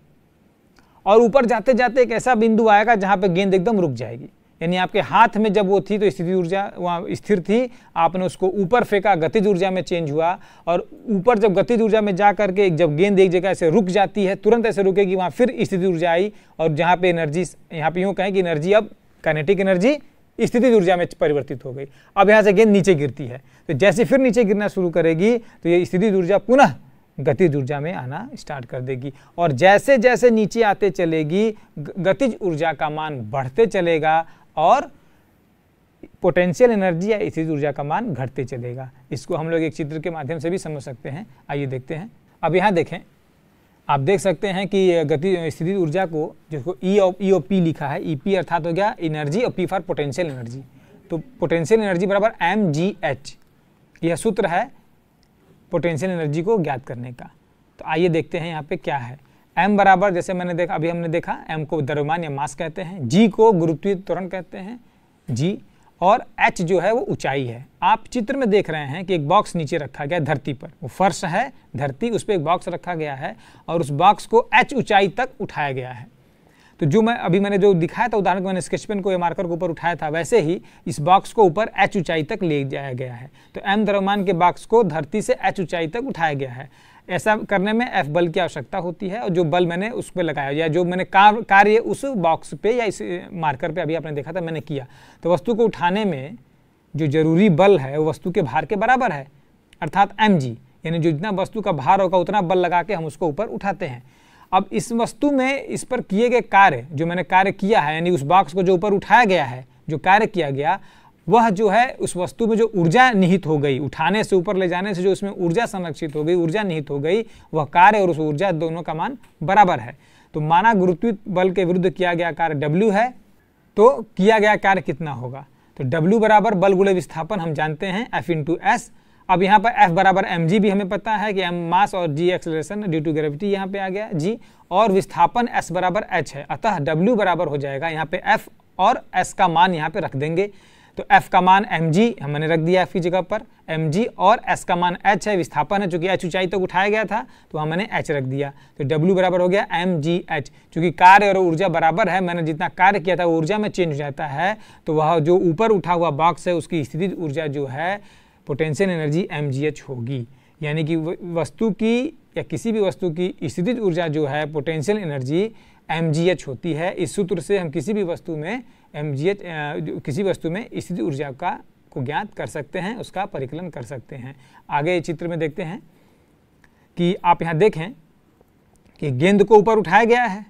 और ऊपर जाते जाते एक ऐसा बिंदु आएगा जहाँ पर गेंद एकदम रुक जाएगी यानी आपके हाथ में जब वो थी तो स्थिति ऊर्जा वहाँ स्थिर थी आपने उसको ऊपर फेंका गतिज ऊर्जा में चेंज हुआ और ऊपर जब गतिज ऊर्जा में जा करके जब गेंद एक जगह से रुक जाती है तुरंत ऐसे रुकेगी वहाँ फिर स्थिति ऊर्जा आई और जहाँ पे एनर्जी यहाँ पे यूँ कहें कि एनर्जी अब कैनेटिक एनर्जी स्थिति ऊर्जा में परिवर्तित हो गई अब यहाँ से गेंद नीचे गिरती है तो जैसे फिर नीचे गिरना शुरू करेगी तो ये स्थिति ऊर्जा पुनः गतिज ऊर्जा में आना स्टार्ट कर देगी और जैसे जैसे नीचे आते चलेगी गतिज ऊर्जा का मान बढ़ते चलेगा और पोटेंशियल एनर्जी या स्थित ऊर्जा का मान घटते चलेगा इसको हम लोग एक चित्र के माध्यम से भी समझ सकते हैं आइए देखते हैं अब यहाँ देखें आप देख सकते हैं कि गति स्थिति ऊर्जा को जिसको ई ई ओ पी लिखा है ई e पी अर्थात हो गया एनर्जी और पी फॉर पोटेंशियल एनर्जी तो पोटेंशियल एनर्जी बराबर एम जी एच यह सूत्र है पोटेंशियल एनर्जी को ज्ञात करने का तो आइए देखते हैं यहाँ पे क्या है एम बराबर जैसे मैंने देखा अभी हमने देखा एम को द्रव्यमान या मास कहते हैं जी को गुरुत्वीय त्वरण कहते हैं जी और एच जो है वो ऊंचाई है आप चित्र में देख रहे हैं कि एक बॉक्स नीचे रखा गया धरती पर वो फर्श है धरती उस पर एक बॉक्स रखा गया है और उस बॉक्स को एच ऊंचाई तक उठाया गया है तो जो मैं अभी मैंने जो दिखाया था उदाहरण मैंने स्केच पेन को या मार्कर को ऊपर उठाया था वैसे ही इस बॉक्स को ऊपर एच ऊंचाई तक ले जाया गया है तो एम द्रव्यमान के बॉक्स को धरती से एच ऊंचाई तक उठाया गया है ऐसा करने में एफ बल की आवश्यकता होती है और जो बल मैंने उस पर लगाया या जो मैंने कार्य उस बॉक्स पे या इस मार्कर पे अभी आपने देखा था मैंने किया तो वस्तु को उठाने में जो जरूरी बल है वो वस्तु के भार के बराबर है अर्थात एम यानी जो जितना वस्तु का भार होगा उतना बल लगा के हम उसको ऊपर उठाते हैं अब इस वस्तु में इस पर किए गए कार्य जो मैंने कार्य किया है यानी उस बॉक्स को जो ऊपर उठाया गया है जो कार्य किया गया वह जो है उस वस्तु में जो ऊर्जा निहित हो गई उठाने से ऊपर ले जाने से जो उसमें ऊर्जा संरक्षित हो गई ऊर्जा निहित हो गई वह कार्य और उस ऊर्जा दोनों का मान बराबर है तो माना गुरुत्व बल के विरुद्ध किया गया कार्य डब्ल्यू है तो किया गया कार्य कितना होगा तो डब्ल्यू बराबर बल गुड़े विस्थापन हम जानते हैं एफ इंटू एस अब यहाँ पर एफ बराबर एम जी भी हमें पता है कि एम मास और G acceleration due to gravity यहाँ पे आ गया जी और विस्थापन एस बराबर एच है अतः डब्ल्यू बराबर हो जाएगा यहाँ पे एफ और एस का मान यहाँ पे रख देंगे तो F का मान एम हमने रख दिया F की जगह पर एम और S का मान H है विस्थापन है चूंकि H ऊंचाई तक तो उठाया गया था तो हमने H रख दिया तो W बराबर हो गया एम जी एच चूँकि कार्य और ऊर्जा बराबर है मैंने जितना कार्य किया था वो ऊर्जा में चेंज हो जाता है तो वह जो ऊपर उठा हुआ बॉक्स है उसकी स्थिति ऊर्जा जो है पोटेंशियल एनर्जी एम होगी यानी कि वस्तु की या किसी भी वस्तु की स्थितिज ऊर्जा जो है पोटेंशियल एनर्जी एम होती है इस सूत्र से हम किसी भी वस्तु में एम किसी वस्तु में स्थित ऊर्जा का को ज्ञात कर सकते हैं उसका परिकलन कर सकते हैं आगे चित्र में देखते हैं कि आप यहाँ देखें कि गेंद को ऊपर उठाया गया है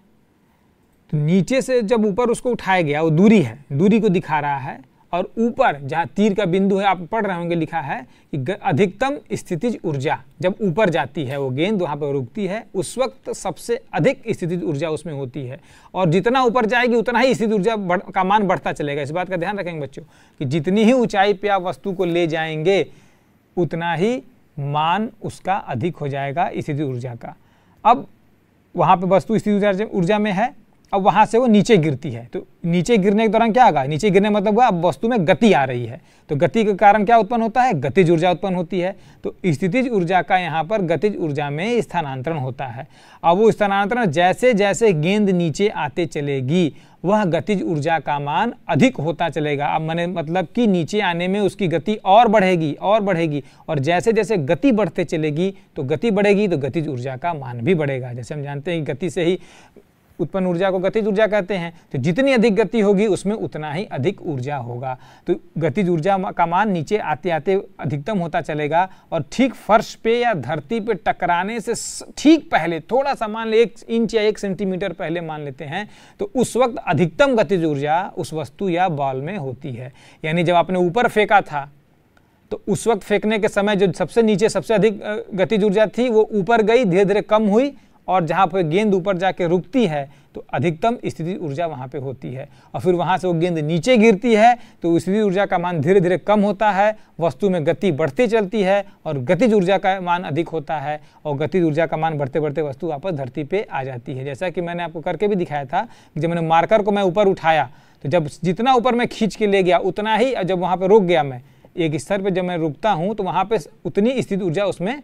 तो नीचे से जब ऊपर उसको उठाया गया वो दूरी है दूरी को दिखा रहा है और ऊपर जहाँ तीर का बिंदु है आप पढ़ रहे होंगे लिखा है कि अधिकतम स्थितिज ऊर्जा जब ऊपर जाती है वो गेंद वहाँ पर रुकती है उस वक्त सबसे अधिक स्थितिज ऊर्जा उसमें होती है और जितना ऊपर जाएगी उतना ही स्थिति ऊर्जा का मान बढ़ता चलेगा इस बात का ध्यान रखेंगे बच्चों कि जितनी ही ऊंचाई पर आप वस्तु को ले जाएंगे उतना ही मान उसका अधिक हो जाएगा स्थिति ऊर्जा का अब वहाँ पर वस्तु स्थिति ऊर्जा में है अब वहाँ से वो नीचे गिरती है तो नीचे गिरने के दौरान क्या होगा नीचे गिरने मतलब हुआ अब वस्तु में गति आ रही है तो गति के कारण क्या उत्पन्न होता है गतिज ऊर्जा उत्पन्न होती है तो स्थितिज ऊर्जा का यहाँ पर गतिज ऊर्जा में स्थानांतरण होता है अब वो स्थानांतरण जैसे जैसे गेंद नीचे आते चलेगी वह गतिज ऊर्जा का मान अधिक होता चलेगा अब मैंने मतलब कि नीचे आने में उसकी गति और बढ़ेगी और बढ़ेगी और जैसे जैसे गति बढ़ते चलेगी तो गति बढ़ेगी तो गतिज ऊर्जा का मान भी बढ़ेगा जैसे हम जानते हैं गति से ही उत्पन्न ऊर्जा को गतिज ऊर्जा कहते हैं तो जितनी अधिक गति होगी उसमें उतना ही अधिक ऊर्जा होगा तो गतिज ऊर्जा का मान नीचे आते आते अधिकतम होता चलेगा और ठीक फर्श पे या धरती पे टकराने से ठीक पहले थोड़ा सा मान एक इंच या एक सेंटीमीटर पहले मान लेते हैं तो उस वक्त अधिकतम गतिज ऊर्जा उस वस्तु या बॉल में होती है यानी जब आपने ऊपर फेंका था तो उस वक्त फेंकने के समय जो सबसे नीचे सबसे अधिक गतिज ऊर्जा थी वो ऊपर गई धीरे धीरे कम हुई और जहाँ पर गेंद ऊपर जाके रुकती है तो अधिकतम स्थिति ऊर्जा वहाँ पे होती है और फिर वहाँ से वो गेंद नीचे गिरती है तो स्थिति ऊर्जा का मान धीरे धीरे कम होता है वस्तु में गति बढ़ती चलती है और गतिज ऊर्जा का मान अधिक होता है और गतिज ऊर्जा का मान बढ़ते बढ़ते वस्तु वापस धरती पर आ जाती है जैसा कि मैंने आपको करके भी दिखाया था कि जब मैंने मार्कर को मैं ऊपर उठाया तो जब जितना ऊपर मैं खींच के ले गया उतना ही जब वहाँ पर रुक गया मैं एक स्तर पर जब मैं रुकता हूँ तो वहाँ पर उतनी स्थिति ऊर्जा उसमें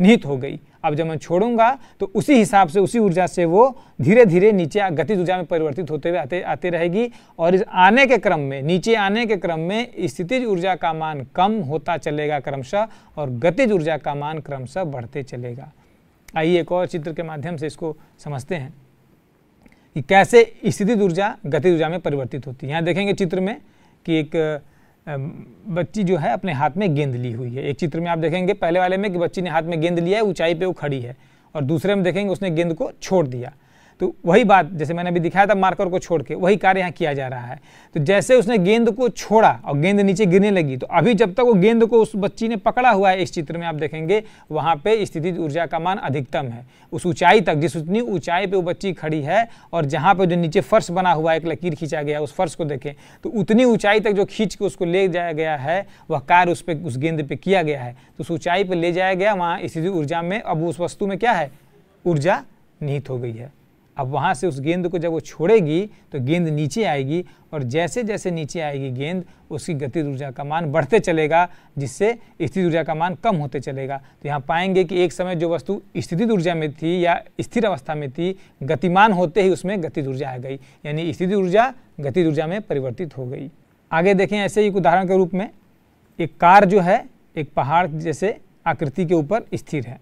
निहित हो गई अब जब मैं छोड़ूंगा तो उसी हिसाब से उसी ऊर्जा से वो धीरे धीरे नीचे गति ऊर्जा में परिवर्तित होते हुए आते आते रहेगी और इस आने के क्रम में नीचे आने के क्रम में स्थितिज ऊर्जा का मान कम होता चलेगा क्रमशः और गतिज ऊर्जा का मान क्रमशः बढ़ते चलेगा आइए एक और चित्र के माध्यम से इसको समझते हैं कि कैसे स्थितिज ऊर्जा गतिज ऊर्जा में परिवर्तित होती है यहाँ देखेंगे चित्र में कि एक बच्ची जो है अपने हाथ में गेंद ली हुई है एक चित्र में आप देखेंगे पहले वाले में कि बच्ची ने हाथ में गेंद लिया है ऊंचाई पे वो खड़ी है और दूसरे में देखेंगे उसने गेंद को छोड़ दिया तो वही बात जैसे मैंने अभी दिखाया था मार्कर को छोड़ के वही कार्य यहाँ किया जा रहा है तो जैसे उसने गेंद को छोड़ा और गेंद नीचे गिरने लगी तो अभी जब तक वो गेंद को उस बच्ची ने पकड़ा हुआ है इस चित्र में आप देखेंगे वहाँ पर स्थिति ऊर्जा का मान अधिकतम है उस ऊंचाई तक जिस उतनी ऊंचाई पर वो बच्ची खड़ी है और जहाँ पर जो नीचे फर्श बना हुआ है एक लकीर खींचा गया उस फर्श को देखें तो उतनी ऊंचाई तक जो खींच के उसको ले जाया गया है वह कार्य उस पर उस गेंद पर किया गया है तो उस ऊंचाई पर ले जाया गया वहाँ स्थिति ऊर्जा में अब उस वस्तु में क्या है ऊर्जा निहित हो गई है अब वहाँ से उस गेंद को जब वो छोड़ेगी तो गेंद नीचे आएगी और जैसे जैसे नीचे आएगी गेंद उसकी गति ऊर्जा का मान बढ़ते चलेगा जिससे स्थिति ऊर्जा का मान कम होते चलेगा तो यहाँ पाएंगे कि एक समय जो वस्तु स्थिति ऊर्जा में थी या स्थिर अवस्था में थी गतिमान होते ही उसमें गति ऊर्जा आ गई यानी स्थिति ऊर्जा गति ऊर्जा में परिवर्तित हो गई आगे देखें ऐसे ही एक उदाहरण के रूप में एक कार जो है एक पहाड़ जैसे आकृति के ऊपर स्थिर है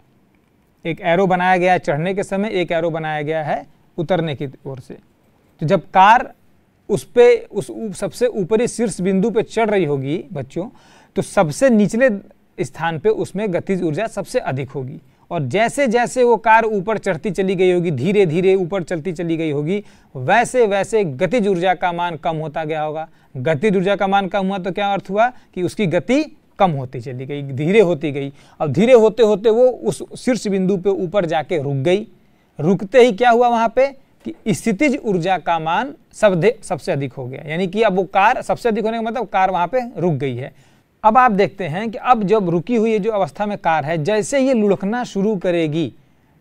एक एरो बनाया गया है चढ़ने के समय एक एरो बनाया गया है उतरने की ओर से तो जब कार उस पर उस सबसे ऊपरी शीर्ष बिंदु पे चढ़ रही होगी बच्चों तो सबसे निचले स्थान पे उसमें गतिज ऊर्जा सबसे अधिक होगी और जैसे जैसे वो कार ऊपर चढ़ती चली गई होगी धीरे धीरे ऊपर चलती चली गई होगी वैसे वैसे गतिज ऊर्जा का मान कम होता गया होगा गतिज ऊर्जा का मान कम हुआ तो क्या अर्थ हुआ कि उसकी गति कम होती चली गई धीरे होती गई अब धीरे होते होते वो उस शीर्ष बिंदु पे ऊपर जाके रुक गई रुकते ही क्या हुआ वहां पे कि स्थितिज ऊर्जा का मान सब सबसे अधिक हो गया यानी कि अब वो कार सबसे अधिक होने का मतलब कार वहां पे रुक गई है अब आप देखते हैं कि अब जब रुकी हुई जो अवस्था में कार है जैसे ये लुढ़कना शुरू करेगी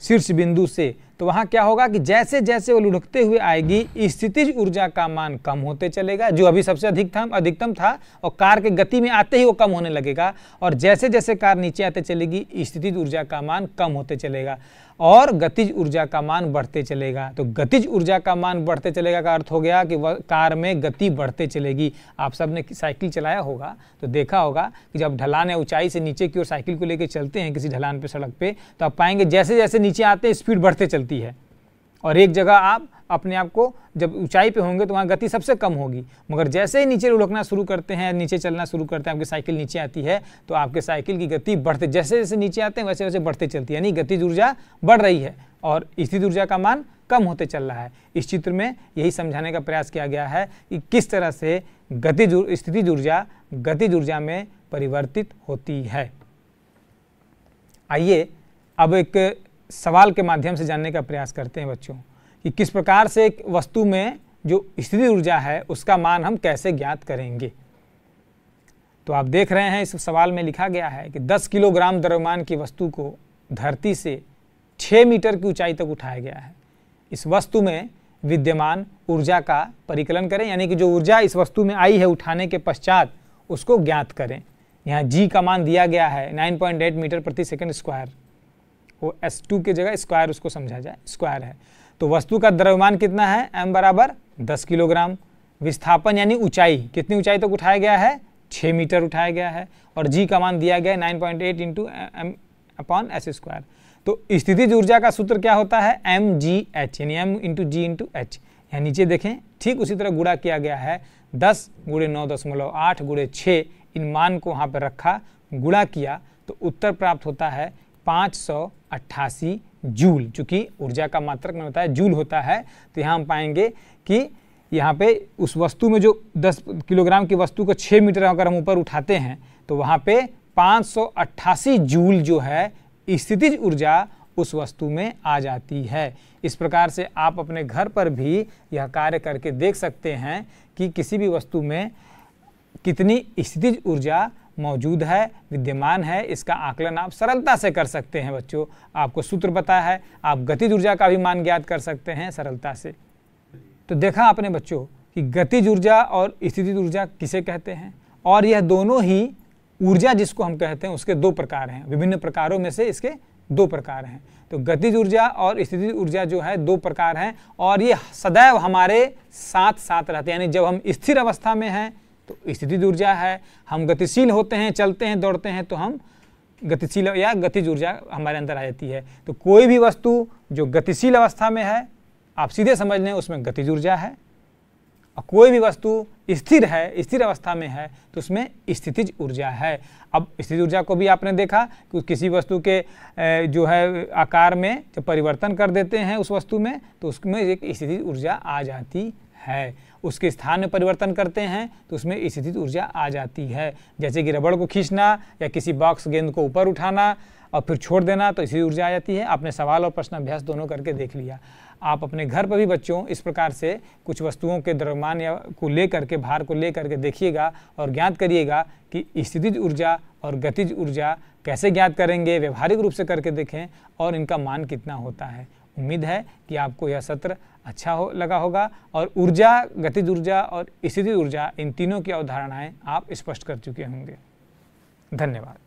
शीर्ष बिंदु से तो वहां क्या होगा कि जैसे जैसे वो लुढ़कते हुए आएगी स्थितिज ऊर्जा का मान कम होते चलेगा जो अभी सबसे अधिक था अधिकतम था और कार के गति में आते ही वो कम होने लगेगा और जैसे जैसे कार नीचे आते चलेगी स्थितिज ऊर्जा का मान कम होते चलेगा और गतिज ऊर्जा का मान बढ़ते चलेगा तो गतिज ऊर्जा का मान बढ़ते चलेगा का अर्थ हो गया कि वह कार में गति बढ़ते चलेगी आप सब ने साइकिल चलाया होगा तो देखा होगा कि जब ढलान है ऊंचाई से नीचे की ओर साइकिल को लेकर चलते हैं किसी ढलान पर सड़क पर तो आप पाएंगे जैसे जैसे नीचे आते हैं स्पीड बढ़ते चलती है और एक जगह आप अपने आप को जब ऊंचाई पे होंगे तो वहाँ गति सबसे कम होगी मगर जैसे ही नीचे उड़कना शुरू करते हैं नीचे चलना शुरू करते हैं आपकी साइकिल नीचे आती है तो आपके साइकिल की गति बढ़ते जैसे जैसे नीचे आते हैं वैसे वैसे बढ़ते चलती है यानी गति ऊर्जा बढ़ रही है और स्थित ऊर्जा का मान कम होते चल रहा है इस चित्र में यही समझाने का प्रयास किया गया है कि किस तरह से गति स्थिति ऊर्जा गति ऊर्जा में परिवर्तित होती है आइए अब एक सवाल के माध्यम से जानने का प्रयास करते हैं बच्चों कि किस प्रकार से एक वस्तु में जो स्थिति ऊर्जा है उसका मान हम कैसे ज्ञात करेंगे तो आप देख रहे हैं इस सवाल में लिखा गया है कि 10 किलोग्राम द्रव्यमान की वस्तु को धरती से 6 मीटर की ऊंचाई तक उठाया गया है इस वस्तु में विद्यमान ऊर्जा का परिकलन करें यानी कि जो ऊर्जा इस वस्तु में आई है उठाने के पश्चात उसको ज्ञात करें यहाँ जी का मान दिया गया है 9.8 मीटर प्रति सेकंड स्क्वायर वो टू की जगह स्क्वायर उसको समझा जाए स्क्वायर है तो वस्तु का द्रव्यमान कितना है एम बराबर दस किलोग्राम विस्थापन यानी ऊंचाई कितनी ऊंचाई तक तो उठाया गया है छः मीटर उठाया गया है और जी का मान दिया गया है nine point eight into M upon S square तो स्थिति ऊर्जा का सूत्र क्या होता है एम जी एच यानी M into G into H यहाँ नीचे देखें ठीक उसी तरह गुड़ा किया गया है दस गुड़े नौ दशमलव आठ गुड़े छः इन मान को वहाँ पर रखा गुड़ा किया तो उत्तर प्राप्त होता है पाँच सौ अट्ठासी जूल चूँकि ऊर्जा का मात्रक में बताया जूल होता है तो यहाँ हम पाएंगे कि यहाँ पे उस वस्तु में जो 10 किलोग्राम की वस्तु को 6 मीटर अगर हम ऊपर उठाते हैं तो वहाँ पे 588 जूल जो है स्थितिज ऊर्जा उस वस्तु में आ जाती है इस प्रकार से आप अपने घर पर भी यह कार्य करके देख सकते हैं कि किसी भी वस्तु में कितनी स्थितिज ऊर्जा मौजूद है विद्यमान है इसका आकलन आप सरलता से कर सकते हैं बच्चों आपको सूत्र पता है आप गतिज ऊर्जा का भी मान ज्ञात कर सकते हैं सरलता से तो देखा आपने बच्चों कि गतिज ऊर्जा और स्थिति ऊर्जा किसे कहते हैं और यह दोनों ही ऊर्जा जिसको हम कहते हैं उसके दो प्रकार हैं विभिन्न प्रकारों में से इसके दो प्रकार हैं तो गतिज ऊर्जा और स्थिति ऊर्जा जो है दो प्रकार हैं और ये सदैव हमारे साथ साथ रहते हैं यानी जब हम स्थिर अवस्था में हैं तो स्थिति ऊर्जा है हम गतिशील होते हैं चलते हैं दौड़ते हैं तो हम गतिशील या गतिज ऊर्जा हमारे अंदर आ जाती है तो कोई भी वस्तु जो गतिशील अवस्था में है आप सीधे समझ लें उसमें गतिज ऊर्जा है और कोई भी वस्तु स्थिर है स्थिर अवस्था में है तो उसमें स्थितिज ऊर्जा है अब स्थिति ऊर्जा को भी आपने देखा कि किसी वस्तु के जो है आकार में जब परिवर्तन कर देते हैं उस वस्तु में तो उसमें एक स्थिति ऊर्जा आ जाती है उसके स्थान में परिवर्तन करते हैं तो उसमें स्थित ऊर्जा आ जाती है जैसे कि रबड़ को खींचना या किसी बॉक्स गेंद को ऊपर उठाना और फिर छोड़ देना तो इसी ऊर्जा आ जाती है आपने सवाल और प्रश्न अभ्यास दोनों करके देख लिया आप अपने घर पर भी बच्चों इस प्रकार से कुछ वस्तुओं के द्रव्यमान या को ले करके भार को ले करके देखिएगा और ज्ञात करिएगा कि स्थितिज ऊर्जा और गतिज ऊर्जा कैसे ज्ञात करेंगे व्यवहारिक रूप से करके देखें और इनका मान कितना होता है उम्मीद है कि आपको यह सत्र अच्छा हो लगा होगा और ऊर्जा गतिज ऊर्जा और स्थिति ऊर्जा इन तीनों की अवधारणाएं आप स्पष्ट कर चुके होंगे धन्यवाद